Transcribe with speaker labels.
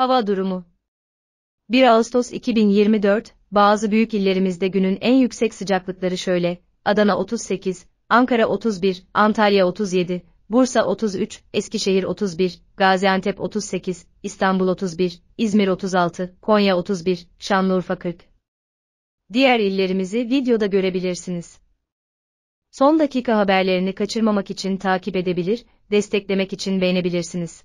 Speaker 1: Hava durumu 1 Ağustos 2024, bazı büyük illerimizde günün en yüksek sıcaklıkları şöyle, Adana 38, Ankara 31, Antalya 37, Bursa 33, Eskişehir 31, Gaziantep 38, İstanbul 31, İzmir 36, Konya 31, Şanlıurfa 40. Diğer illerimizi videoda görebilirsiniz. Son dakika haberlerini kaçırmamak için takip edebilir, desteklemek için beğenebilirsiniz.